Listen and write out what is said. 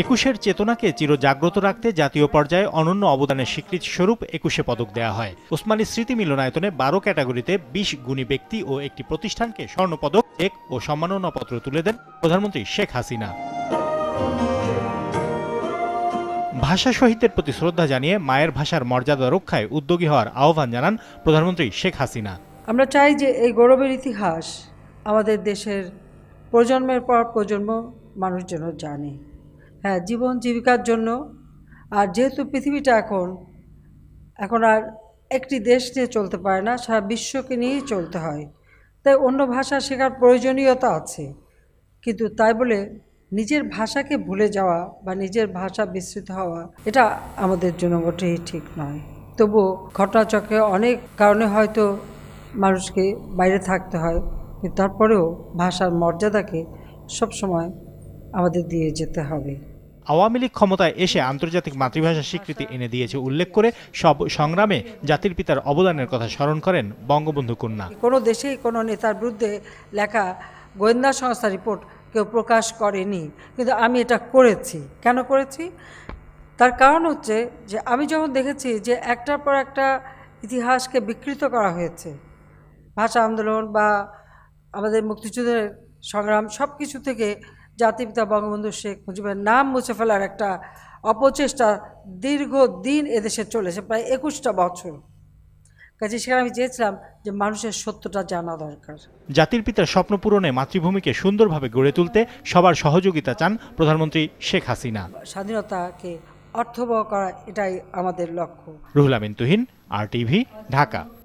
একুশের চেতনাকে চিরজাগ্রত রাখতে জাতীয় পর্যায়ে অনন্য অবদানের স্বীকৃতি স্বরূপ একুশে পদক দেয়া হয় ওসমানী স্মৃতি মিলনায়তনে বারো ক্যাটাগরিতে বিশ গুণী ব্যক্তি ও একটি প্রতিষ্ঠানকে স্বর্ণপদক এক ও সম্মাননা পত্র তুলে দেন প্রধানমন্ত্রী শেখ হাসিনা ভাষা শহীদদের প্রতি শ্রদ্ধা জানিয়ে মায়ের ভাষার মর্যাদা রক্ষায় উদ্যোগী হওয়ার আহ্বান জানান প্রধানমন্ত্রী শেখ হাসিনা আমরা চাই যে এই গৌরবের ইতিহাস আমাদের দেশের প্রজন্মের পর প্রজন্ম মানুষ যেন জানে হ্যাঁ জীবন জীবিকার জন্য আর যেহেতু পৃথিবীটা এখন এখন আর একটি দেশ নিয়ে চলতে পারে না সারা বিশ্বকে নিয়েই চলতে হয় তাই অন্য ভাষা শেখার প্রয়োজনীয়তা আছে কিন্তু তাই বলে নিজের ভাষাকে ভুলে যাওয়া বা নিজের ভাষা বিস্তৃত হওয়া এটা আমাদের জন্য মোটেই ঠিক নয় তবুও ঘটনাচক্রে অনেক কারণে হয়তো মানুষকে বাইরে থাকতে হয় কিন্তু তারপরেও ভাষার মর্যাদাকে সবসময় আমাদের দিয়ে যেতে হবে আওয়ামী লীগ ক্ষমতায় এসে আন্তর্জাতিক মাতৃভাষা স্বীকৃতি এনে দিয়েছে উল্লেখ করে সব সংগ্রামে জাতির পিতার অবদানের কথা স্মরণ করেন বঙ্গবন্ধু কন্যা কোনো দেশে কোনো নেতার বিরুদ্ধে লেখা গোয়েন্দা সংস্থা রিপোর্ট কেউ প্রকাশ করেনি কিন্তু আমি এটা করেছি কেন করেছি তার কারণ হচ্ছে যে আমি যখন দেখেছি যে একটার পর একটা ইতিহাসকে বিকৃত করা হয়েছে ভাষা আন্দোলন বা আমাদের মুক্তিযুদ্ধের সংগ্রাম সব কিছু থেকে জাতিপিতা বঙ্গবন্ধু শেখ মুজিবের নাম মুছে ফেলার একটা অপচেষ্টা দীর্ঘদিন এদেশে চলেছে প্রায় একুশটা বছর কাজে সেখানে আমি চেয়েছিলাম যে মানুষের সত্যটা জানা দরকার জাতির পিতার স্বপ্ন পূরণে মাতৃভূমিকে সুন্দরভাবে গড়ে তুলতে সবার সহযোগিতা চান প্রধানমন্ত্রী শেখ হাসিনা স্বাধীনতাকে অর্থবহ করা এটাই আমাদের লক্ষ্য রুহুল আমিন তুহিন আর টিভি ঢাকা